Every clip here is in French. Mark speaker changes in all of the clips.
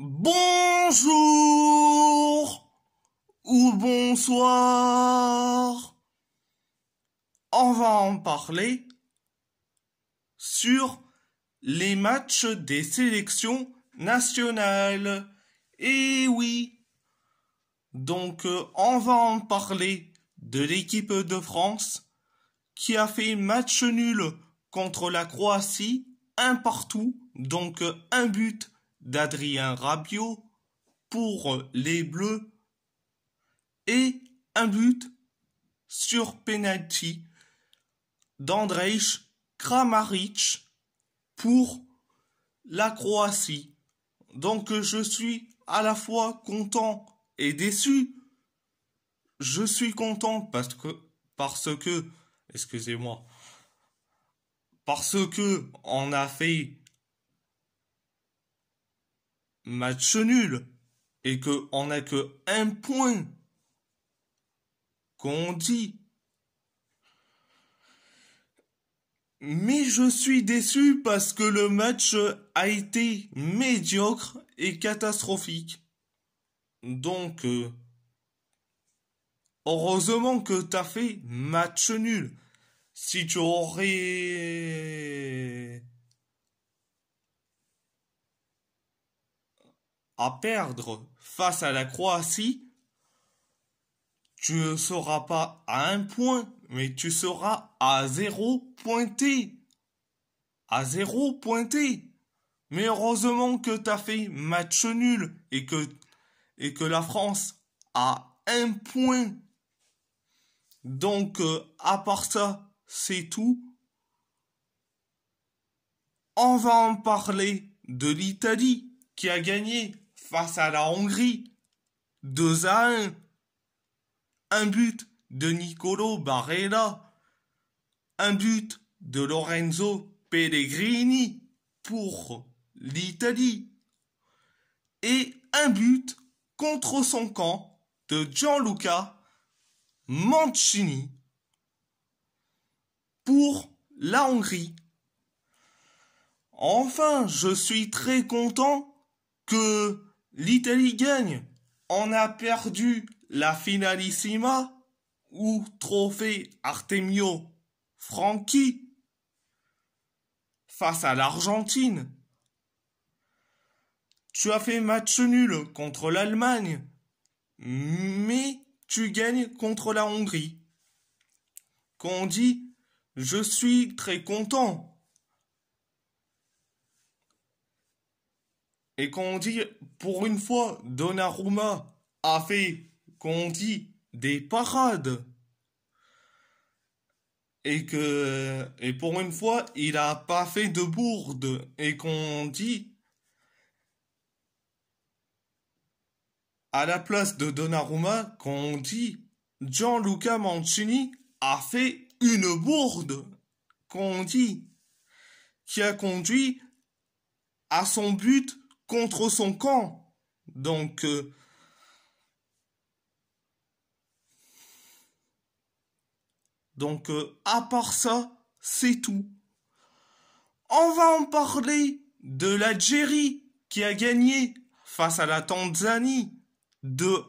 Speaker 1: Bonjour ou bonsoir. On va en parler sur les matchs des sélections nationales. Et eh oui. Donc euh, on va en parler de l'équipe de France qui a fait match nul contre la Croatie, un partout, donc euh, un but d'Adrien Rabiot pour les Bleus et un but sur penalty d'Andrej Kramaric pour la Croatie. Donc je suis à la fois content et déçu. Je suis content parce que parce que excusez-moi parce que on a fait match nul et qu'on n'a que un point qu'on dit. Mais je suis déçu parce que le match a été médiocre et catastrophique. Donc, euh, heureusement que t'as fait match nul. Si tu aurais à perdre face à la Croatie, tu ne seras pas à un point, mais tu seras à zéro pointé. À zéro pointé. Mais heureusement que tu as fait match nul et que, et que la France a un point. Donc, euh, à part ça, c'est tout. On va en parler de l'Italie qui a gagné face à la Hongrie. 2 à 1. Un but de Nicolo Barella. Un but de Lorenzo Pellegrini pour l'Italie. Et un but contre son camp de Gianluca Mancini pour la Hongrie. Enfin, je suis très content que l'Italie gagne. On a perdu la finalissima ou trophée Artemio Franchi face à l'Argentine. Tu as fait match nul contre l'Allemagne, mais tu gagnes contre la Hongrie. on dit, je suis très content. Et qu'on dit, pour une fois, Donnarumma a fait, qu'on dit, des parades. Et que, et pour une fois, il a pas fait de bourde. Et qu'on dit, à la place de Donnarumma, qu'on dit, Gianluca Mancini a fait une bourde, qu'on dit, qui a conduit à son but contre son camp. Donc, euh, donc euh, à part ça, c'est tout. On va en parler de l'Algérie qui a gagné face à la Tanzanie de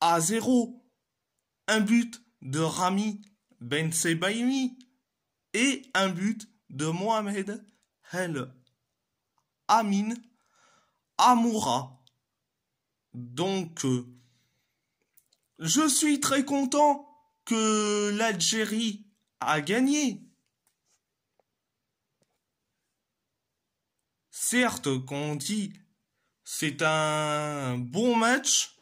Speaker 1: à 0. Un but de Rami Ben Sebaimi et un but de Mohamed El Amin Amoura. Donc, euh, je suis très content que l'Algérie a gagné. Certes, qu'on dit c'est un bon match,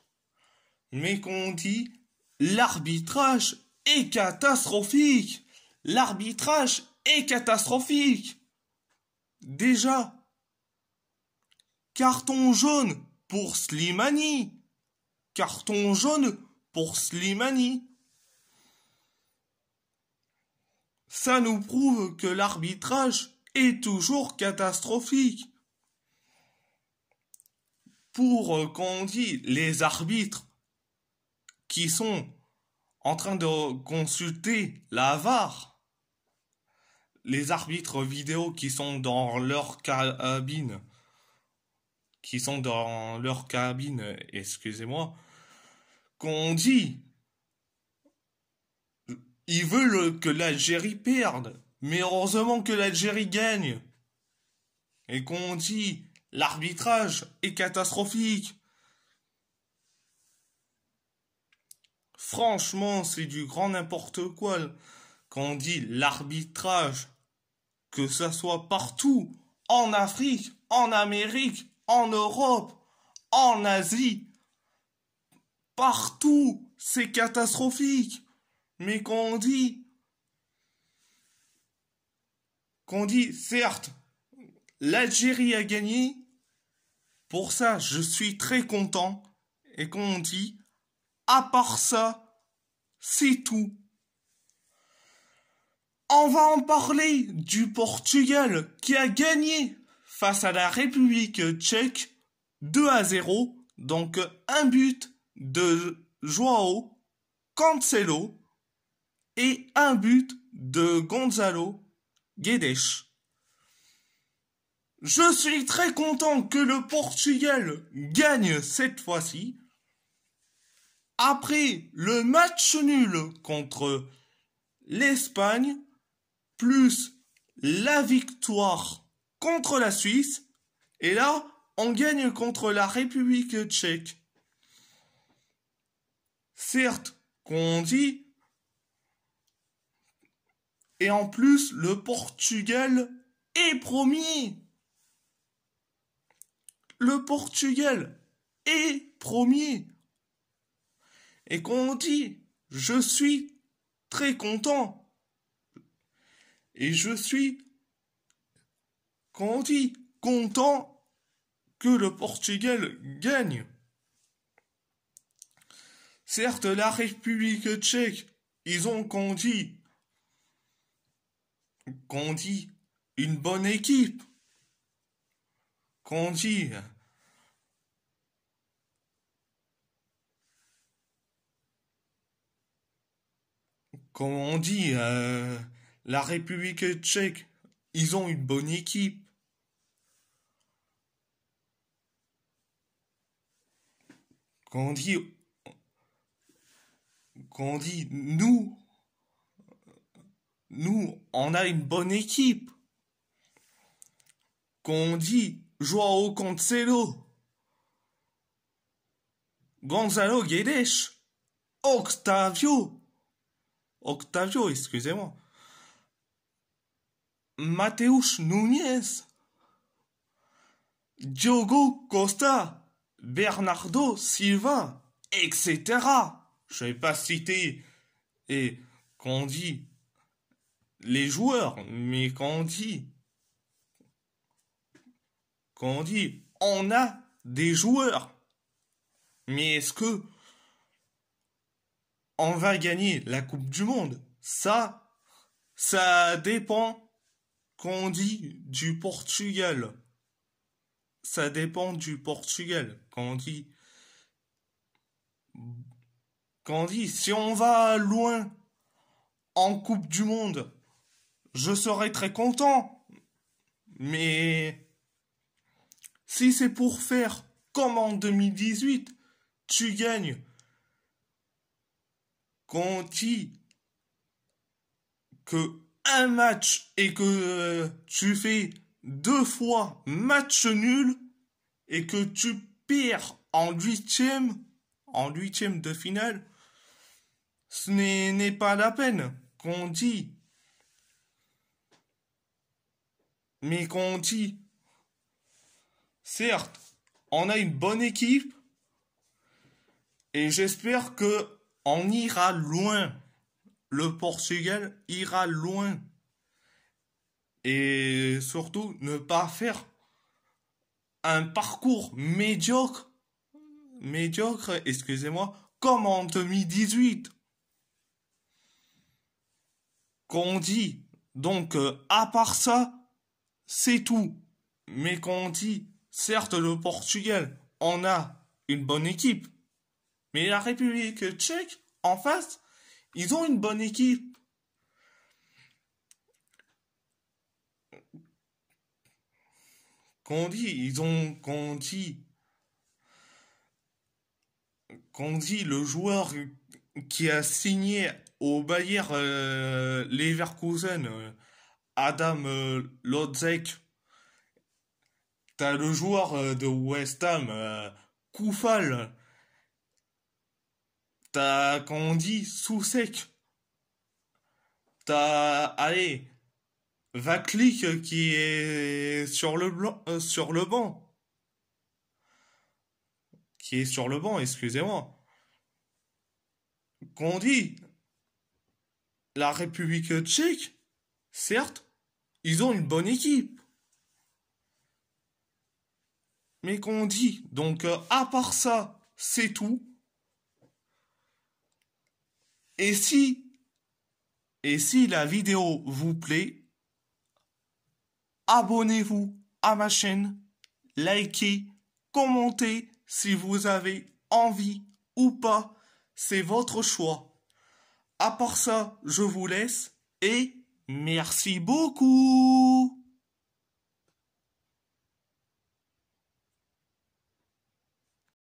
Speaker 1: mais qu'on dit l'arbitrage est catastrophique. L'arbitrage est catastrophique. Déjà, Carton jaune pour Slimani. Carton jaune pour Slimani. Ça nous prouve que l'arbitrage est toujours catastrophique. Pour qu'on euh, dit les arbitres qui sont en train de consulter la VAR, les arbitres vidéo qui sont dans leur euh, cabine qui sont dans leur cabine, excusez-moi, qu'on dit ils veulent que l'Algérie perde, mais heureusement que l'Algérie gagne. Et qu'on dit l'arbitrage est catastrophique. Franchement, c'est du grand n'importe quoi quand on dit l'arbitrage, que ce soit partout, en Afrique, en Amérique, en Europe, en Asie, partout, c'est catastrophique. Mais qu'on dit, qu'on dit, certes, l'Algérie a gagné, pour ça, je suis très content, et qu'on dit, à part ça, c'est tout. On va en parler du Portugal qui a gagné face à la République tchèque 2 à 0. Donc un but de Joao Cancelo et un but de Gonzalo Guedes. Je suis très content que le Portugal gagne cette fois-ci. Après le match nul contre l'Espagne, plus la victoire contre la Suisse. Et là, on gagne contre la République tchèque. Certes, qu'on dit. Et en plus, le Portugal est promis. Le Portugal est promis. Et qu'on dit, je suis très content. Et je suis quand on dit content que le Portugal gagne. Certes, la République tchèque, ils ont qu'on dit, une bonne équipe, Qu'on dit, on dit, euh, la République tchèque, ils ont une bonne équipe. Quand on dit, dit nous, nous, on a une bonne équipe. Quand on dit Joao Cancelo, Gonzalo Guedes, Octavio, Octavio, excusez-moi, Mateusz Núñez, Diogo Costa, Bernardo Silva, etc. Je vais pas citer et quand on dit les joueurs, mais quand on dit quand on dit on a des joueurs, mais est-ce que on va gagner la Coupe du Monde Ça, ça dépend qu'on dit du Portugal ça dépend du Portugal. Quand on dit, quand on dit, si on va loin en Coupe du Monde, je serai très content. Mais si c'est pour faire comme en 2018, tu gagnes. Quand on dit que un match et que tu fais deux fois match nul et que tu perds en huitième, en huitième de finale, ce n'est pas la peine qu'on dit. Mais qu'on dit, certes, on a une bonne équipe et j'espère que on ira loin. Le Portugal ira loin et surtout ne pas faire un parcours médiocre, médiocre, excusez-moi, comme en 2018. Qu'on dit, donc, euh, à part ça, c'est tout. Mais qu'on dit, certes, le Portugal en a une bonne équipe, mais la République tchèque, en face, ils ont une bonne équipe. dit, ils ont, qu'on dit, dit le joueur qui a signé au Bayer euh, Leverkusen, Adam euh, Lodzek, t'as le joueur euh, de West Ham, Koufal, t'as, on dit, Sousek, t'as, allez, Vaclik euh, qui est sur le, blanc, euh, sur le banc. Qui est sur le banc, excusez-moi. Qu'on dit la République tchèque, certes, ils ont une bonne équipe. Mais qu'on dit, donc euh, à part ça, c'est tout. Et si, et si la vidéo vous plaît, abonnez-vous à ma chaîne, likez, commentez si vous avez envie ou pas, c'est votre choix. À part ça, je vous laisse et merci beaucoup